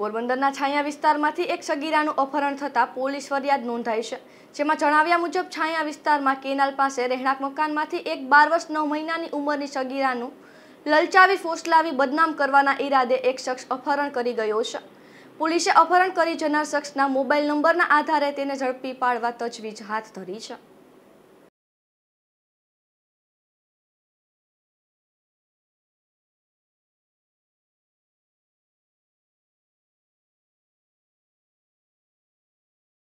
પોરબંદરના છાયા વિસ્તારમાંથી એક સગીરાનું અપહરણ થતાં પોલીસ ફરિયાદ નોંધાઈ છે જેમાં જણાવ્યા મુજબ છાયા વિસ્તારમાં કેનાલ પાસે રહેણાંક મકાનમાંથી એક બાર વર્ષ નવ મહિનાની ઉંમરની સગીરાનું લલચાવી ફોસલાવી બદનામ કરવાના ઈરાદે એક શખ્સ અપહરણ કરી ગયો છે પોલીસે અપહરણ કરી જનાર શખ્સના મોબાઈલ નંબરના આધારે તેને ઝડપી પાડવા તજવીજ હાથ ધરી છે